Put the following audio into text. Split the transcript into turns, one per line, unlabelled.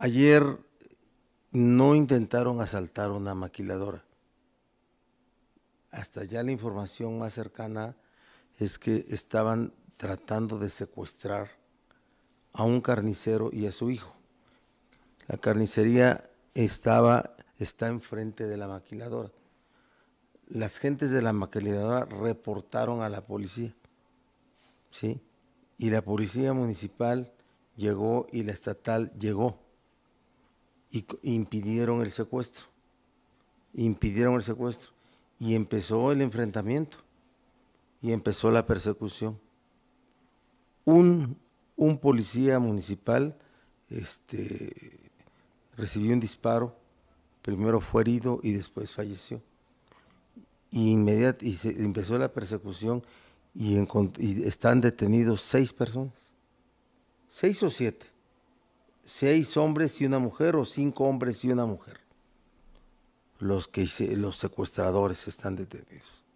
Ayer no intentaron asaltar una maquiladora. Hasta ya la información más cercana es que estaban tratando de secuestrar a un carnicero y a su hijo. La carnicería estaba, está enfrente de la maquiladora. Las gentes de la maquiladora reportaron a la policía. ¿sí? Y la policía municipal llegó y la estatal llegó y impidieron el secuestro. Impidieron el secuestro. Y empezó el enfrentamiento. Y empezó la persecución. Un, policía municipal este, recibió un disparo. Primero fue herido y después falleció. Y, y se, empezó la persecución y, y están detenidos seis personas. Seis o siete seis hombres y una mujer o cinco hombres y una mujer. Los, que, los secuestradores están detenidos.